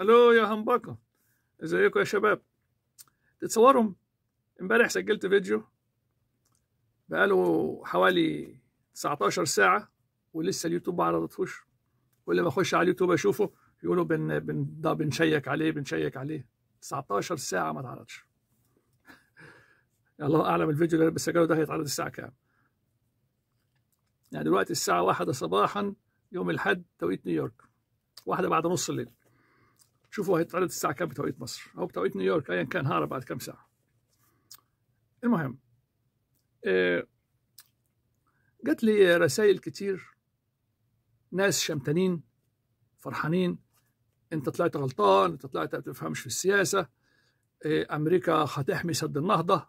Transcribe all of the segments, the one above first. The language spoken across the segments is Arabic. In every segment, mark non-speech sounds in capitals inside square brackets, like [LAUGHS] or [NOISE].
الو يا همبكه ازيكم يا شباب تتصوروا امبارح سجلت فيديو بقاله حوالي 19 ساعه ولسه اليوتيوب ما عرضتهوش كل ما اخش على اليوتيوب اشوفه يقولوا بن بن ده بنشيك عليه بنشيك عليه 19 ساعه ما اتعرضش [LAUGHS] الله اعلم الفيديو اللي بسجله ده هيتعرض الساعه كام يعني دلوقتي الساعه واحدة صباحا يوم الاحد توقيت نيويورك واحدة بعد نص الليل شوفوا هي طلعت الساعه كام بتوقيت مصر او بتوقيت نيويورك ايا كان هعرف بعد كام ساعه المهم آه، جات لي رسائل كتير ناس شمتانين فرحانين انت طلعت غلطان انت طلعت ما بتفهمش في السياسه آه، امريكا هتحمي سد النهضه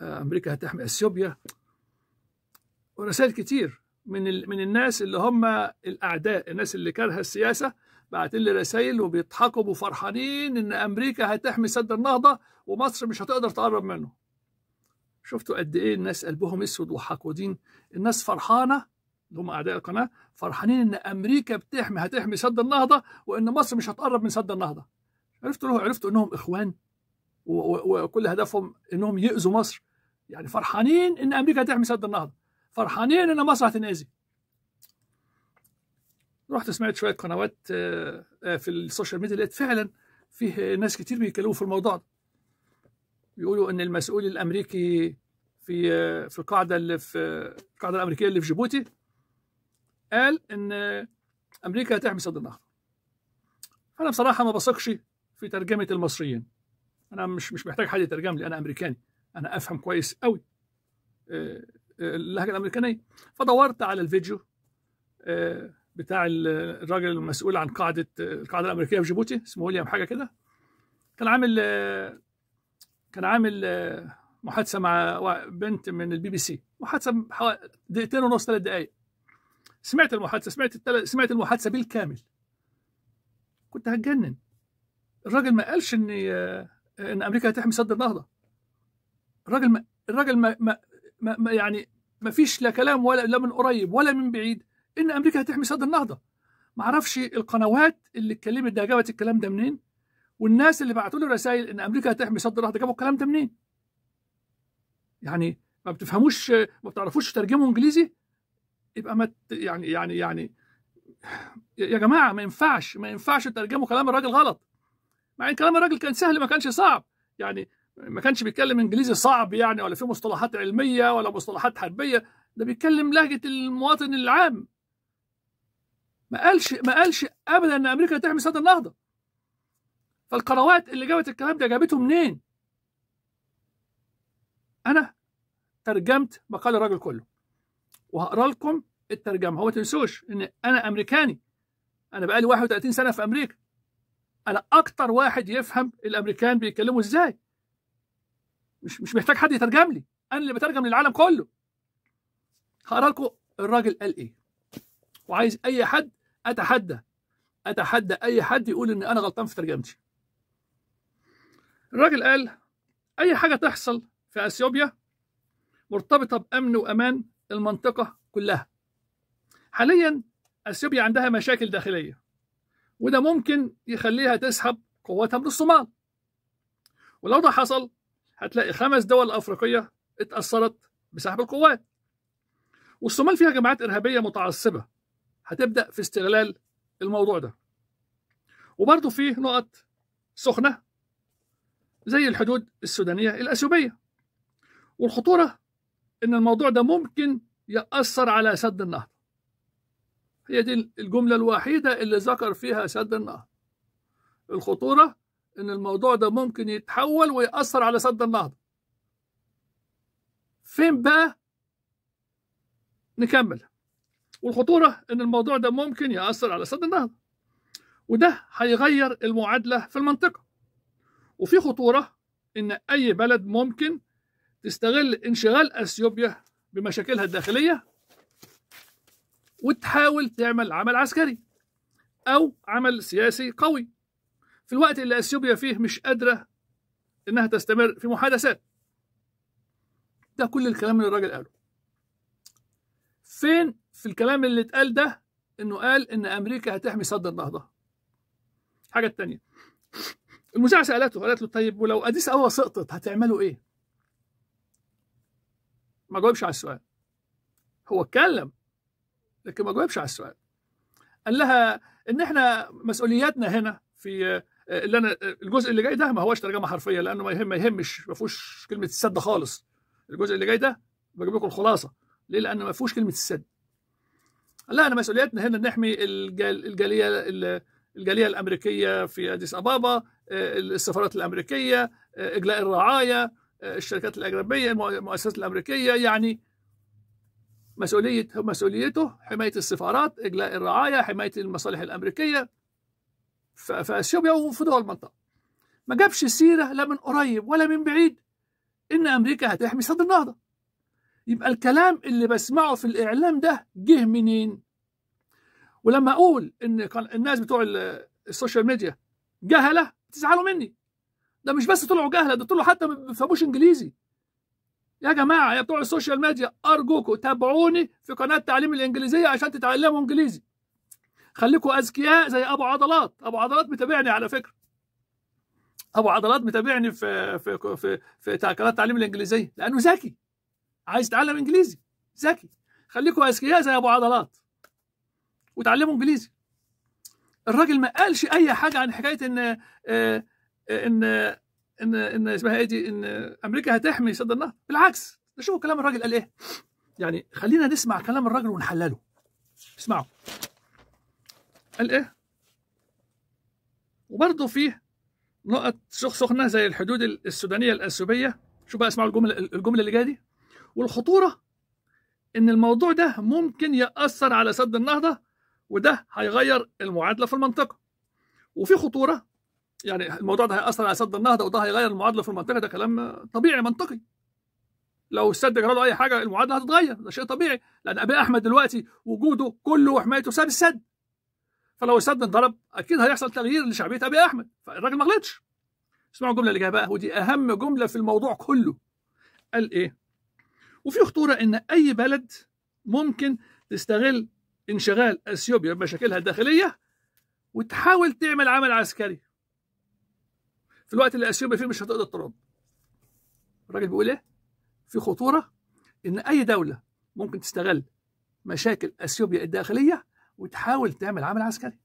آه، امريكا هتحمي اثيوبيا ورسائل كتير من من الناس اللي هم الاعداء الناس اللي كارهه السياسه بعت لي رسائل وبيضحكوا وفرحانين ان امريكا هتحمي سد النهضه ومصر مش هتقدر تقرب منه شفتوا قد ايه الناس قلبهم اسود وحقودين الناس فرحانه اللي هم اعداء القناه فرحانين ان امريكا بتحمي هتحمي سد النهضه وان مصر مش هتقرب من سد النهضه عرفتوا له عرفتوا انهم اخوان وكل هدفهم انهم ياذوا مصر يعني فرحانين ان امريكا هتحمي سد النهضه فرحانين ان مصر هتنأذي رحت سمعت شويه قنوات آه، آه، في السوشيال ميديا لقيت فعلا فيه ناس كتير بيتكلموا في الموضوع ده بيقولوا ان المسؤول الامريكي في آه، في القاعده اللي في القاعده الامريكيه اللي في جيبوتي قال ان امريكا هتحمي سد النهضه انا بصراحه ما بثقش في ترجمه المصريين انا مش مش محتاج حد يترجم لي انا امريكاني انا افهم كويس قوي اللهجه الامريكانيه فدورت على الفيديو بتاع الراجل المسؤول عن قاعده القاعده الامريكيه في جيبوتي اسمه ويليام حاجه كده كان عامل كان عامل محادثه مع بنت من البي بي سي محادثه دقيقتين ونص ثلاث دقائق سمعت المحادثه سمعت التل... سمعت المحادثه بالكامل كنت هتجنن الراجل ما قالش ان ان امريكا هتحمي سد النهضه الراجل ما الراجل ما... ما... ما يعني ما فيش لا كلام ولا لا من قريب ولا من بعيد ان امريكا هتحمي سد النهضه ما اعرفش القنوات اللي اتكلمت ده جابت الكلام ده منين والناس اللي بعتوا لي رسائل ان امريكا هتحمي سد النهضه جابوا الكلام ده منين يعني ما بتفهموش ما بتعرفوش ترجمه انجليزي يبقى ما يعني يعني يعني يا جماعه ما ينفعش ما ينفعش تترجموا كلام الراجل غلط مع ان كلام الراجل كان سهل ما كانش صعب يعني ما كانش بيتكلم انجليزي صعب يعني ولا في مصطلحات علميه ولا مصطلحات حربيه ده بيتكلم لهجه المواطن العام ما قالش ما قالش ابدا ان امريكا تحمي سد النهضه فالقنوات اللي جابت الكلام ده جابته منين انا ترجمت مقال الراجل كله وهقرا لكم الترجمه هو تنسوش ان انا امريكاني انا بقالي 31 سنه في امريكا انا اكتر واحد يفهم الامريكان بيتكلموا ازاي مش مش محتاج حد يترجم لي انا اللي بترجم للعالم كله هقرا لكم الراجل قال ايه وعايز اي حد اتحدى اتحدى اي حد يقول ان انا غلطان في ترجمتي الراجل قال اي حاجه تحصل في اثيوبيا مرتبطه بامن وامان المنطقه كلها حاليا اثيوبيا عندها مشاكل داخليه وده ممكن يخليها تسحب قواتها من الصومال ولو ده حصل هتلاقي خمس دول افريقيه اتاثرت بسحب القوات والصومال فيها جماعات ارهابيه متعصبه هتبدا في استغلال الموضوع ده وبرضه في نقط سخنه زي الحدود السودانيه الاثيوبيه والخطوره ان الموضوع ده ممكن ياثر على سد النهضه هي دي الجمله الوحيده اللي ذكر فيها سد النهضه الخطوره ان الموضوع ده ممكن يتحول وياثر على سد النهضه فين بقى نكمل والخطوره ان الموضوع ده ممكن ياثر على سد النهضه وده هيغير المعادله في المنطقه وفي خطوره ان اي بلد ممكن تستغل انشغال اثيوبيا بمشاكلها الداخليه وتحاول تعمل عمل عسكري او عمل سياسي قوي في الوقت اللي اثيوبيا فيه مش قادره انها تستمر في محادثات ده كل الكلام اللي الراجل قاله فين في الكلام اللي اتقال ده انه قال ان امريكا هتحمي سد النهضه الحاجه الثانيه المذيعه سالته قالت له طيب ولو اديس قهوه سقطت هتعملوا ايه ما جاوبش على السؤال هو اتكلم لكن ما جاوبش على السؤال قال لها ان احنا مسؤولياتنا هنا في آه، اللي انا الجزء اللي جاي ده ما هوش ترجمه حرفيه لانه ما يهم ما يهمش ما فيهوش كلمه السد خالص الجزء اللي جاي ده بجيب لكم الخلاصه ليه لان ما فيهوش كلمه السد لا أنا مسؤوليتنا هنا نحمي الجالية الجالية الأمريكية في أديس أبابا آه، السفارات الأمريكية آه، إجلاء الرعاية آه، الشركات الأجنبية المؤسسات الأمريكية يعني مسؤولية مسؤوليته حماية السفارات إجلاء الرعاية حماية المصالح الأمريكية في أثيوبيا وفي دول المنطقة ما جابش سيرة لا من قريب ولا من بعيد إن أمريكا هتحمي سد النهضة يبقى الكلام اللي بسمعه في الإعلام ده جه منين؟ ولما أقول إن الناس بتوع السوشيال ميديا جهلة تزعلوا مني ده مش بس طلعوا جهلة ده طلعوا حتى ما بيفهموش إنجليزي يا جماعة يا بتوع السوشيال ميديا أرجوكوا تابعوني في قناة تعليم الإنجليزية عشان تتعلموا إنجليزي خليكوا أذكياء زي أبو عضلات أبو عضلات متابعني على فكرة أبو عضلات متابعني في في في, في قناة تعليم الإنجليزية لأنه ذكي عايز تتعلم انجليزي ذكي خليكوا اذكياء زي ابو عضلات وتعلموا انجليزي الراجل ما قالش اي حاجه عن حكايه ان ان آه، آه، ان ان, إن اسمها ايه دي ان امريكا هتحمي سد النهر بالعكس شوفوا كلام الراجل قال ايه يعني خلينا نسمع كلام الراجل ونحلله اسمعوا قال ايه وبرضه فيه نقط سخنه زي الحدود السودانيه الاثيوبيه شوف بقى اسمعوا الجمله الجمله اللي جايه دي والخطوره ان الموضوع ده ممكن ياثر على سد النهضه وده هيغير المعادله في المنطقه وفي خطوره يعني الموضوع ده هياثر على سد النهضه وده هيغير المعادله في المنطقه ده كلام طبيعي منطقي لو السد جرى له اي حاجه المعادله هتتغير ده شيء طبيعي لان ابي احمد دلوقتي وجوده كله وحمايته ساب السد فلو السد انضرب اكيد هيحصل تغيير لشعبيه ابي احمد فالراجل ما غلطش اسمعوا الجمله اللي جايه بقى ودي اهم جمله في الموضوع كله قال ايه وفي خطوره ان اي بلد ممكن تستغل انشغال اثيوبيا بمشاكلها الداخليه وتحاول تعمل عمل عسكري في الوقت اللي اثيوبيا فيه مش هتقدر ترد الراجل بيقول ايه في خطوره ان اي دوله ممكن تستغل مشاكل اثيوبيا الداخليه وتحاول تعمل عمل عسكري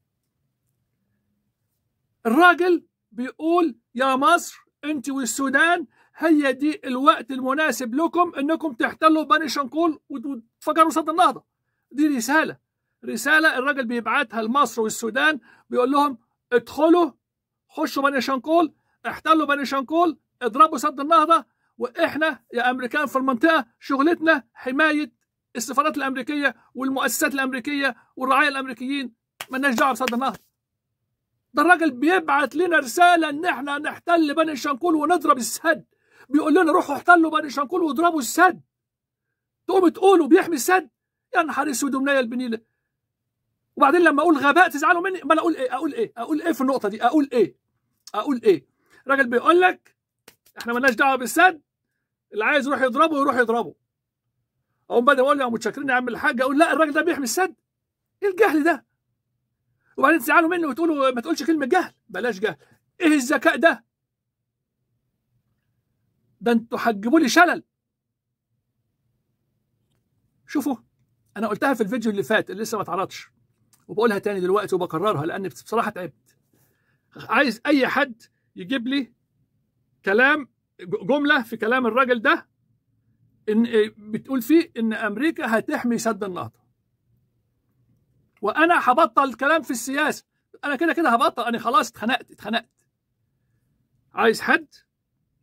الراجل بيقول يا مصر انت والسودان هي دي الوقت المناسب لكم انكم تحتلوا بني شنقول وتفجروا صد النهضه دي رساله رساله الراجل بيبعتها لمصر والسودان بيقول لهم ادخلوا خشوا بني شنقول احتلوا بني شنقول اضربوا سد النهضه واحنا يا امريكان في المنطقه شغلتنا حمايه السفارات الامريكيه والمؤسسات الامريكيه والرعاية الامريكيين مالناش دعوه بسد النهضه ده الراجل بيبعت لنا رساله ان احنا نحتل بني شنقول ونضرب السد بيقول لنا روحوا احتلوا بني شنقول واضربوا السد تقوم تقولوا بيحمي السد يا نهار اسود ومنيه البنيله وبعدين لما اقول غباء تزعلوا مني ما انا اقول ايه اقول ايه اقول ايه في النقطه دي اقول ايه اقول ايه راجل بيقول لك احنا مالناش دعوه بالسد اللي عايز يروح يضربه يروح يضربه اقوم بدل اقول يا متشكرين يا عم الحاج اقول لا الراجل ده بيحمي السد ايه الجهل ده وبعدين تزعلوا منه وتقولوا ما تقولش كلمه جهل بلاش جهل ايه الذكاء ده ده انتوا هتجيبوا لي شلل شوفوا انا قلتها في الفيديو اللي فات اللي لسه ما اتعرضش وبقولها تاني دلوقتي وبكررها لان بصراحه تعبت عايز اي حد يجيب لي كلام جمله في كلام الراجل ده ان إيه، بتقول فيه ان امريكا هتحمي سد النهضه وانا هبطل الكلام في السياسه انا كده كده هبطل انا خلاص اتخنقت اتخنقت عايز حد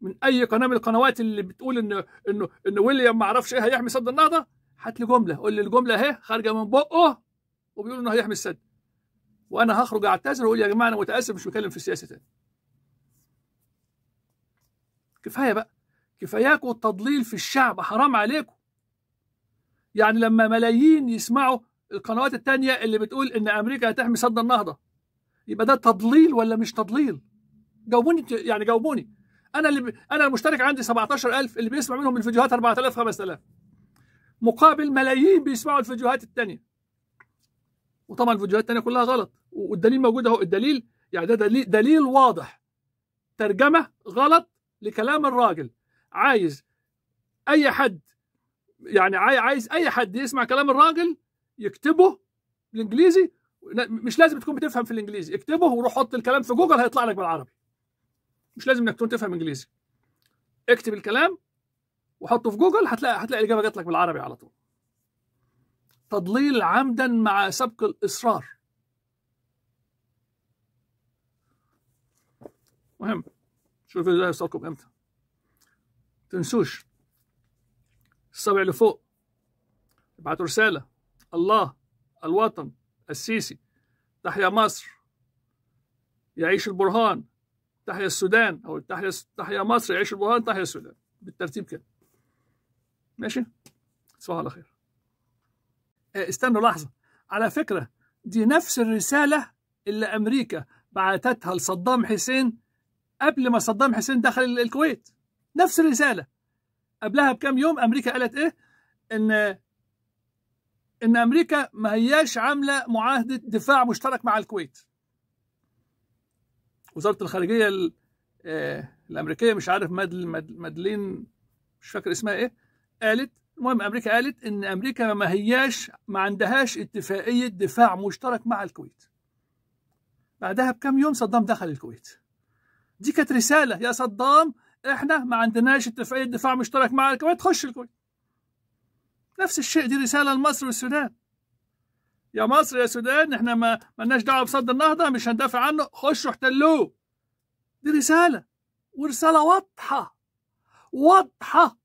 من اي قناه من القنوات اللي بتقول ان انه ان ويليام ما اعرفش ايه هيحمي سد النهضه هات لي جمله قول لي الجمله اهي خارجه من بقه وبيقول انه هيحمي السد وانا هخرج اعتذر واقول يا جماعه انا متاسف مش بتكلم في السياسه تاني كفايه بقى كفاياكم التضليل في الشعب حرام عليكم يعني لما ملايين يسمعوا القنوات التانية اللي بتقول ان امريكا هتحمي سد النهضه يبقى ده تضليل ولا مش تضليل جاوبوني يعني جاوبوني انا اللي ب... انا المشترك عندي 17000 اللي بيسمع منهم الفيديوهات 4000 5000 مقابل ملايين بيسمعوا الفيديوهات الثانيه وطبعا الفيديوهات الثانيه كلها غلط والدليل موجود اهو الدليل يعني ده دليل, دليل واضح ترجمه غلط لكلام الراجل عايز اي حد يعني عايز اي حد يسمع كلام الراجل يكتبه بالانجليزي مش لازم تكون بتفهم في الانجليزي اكتبه وروح حط الكلام في جوجل هيطلع لك بالعربي مش لازم انك تكون تفهم انجليزي اكتب الكلام وحطه في جوجل هتلاقي هتلاقي الاجابه جات لك بالعربي على طول تضليل عمدا مع سبق الاصرار مهم شوف الفيديو ده يوصلكم امتى تنسوش السبع اللي فوق ابعتوا رساله الله الوطن السيسي تحيا مصر يعيش البرهان تحيا السودان او تحيا تحيا مصر يعيش البرهان تحيا السودان بالترتيب كده ماشي صباح على خير آه، استنوا لحظه على فكره دي نفس الرساله اللي امريكا بعتتها لصدام حسين قبل ما صدام حسين دخل الكويت نفس الرساله قبلها بكام يوم امريكا قالت ايه ان ان امريكا ما هياش عامله معاهده دفاع مشترك مع الكويت وزاره الخارجيه آه، الامريكيه مش عارف مادل مادلين مش فاكر اسمها ايه قالت المهم امريكا قالت ان امريكا ما هياش ما عندهاش اتفاقيه دفاع مشترك مع الكويت بعدها بكم يوم صدام دخل الكويت دي كانت رساله يا صدام احنا ما عندناش اتفاقيه دفاع مشترك مع الكويت خش الكويت نفس الشيء دي رساله لمصر والسودان يا مصر يا سودان احنا ما مالناش دعوه بصد النهضه مش هندافع عنه خشوا احتلوه دي رساله ورساله واضحه واضحه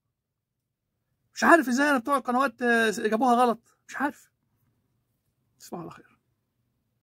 مش عارف ازاي انا بتوع القنوات آه، جابوها غلط مش عارف تصبحوا على خير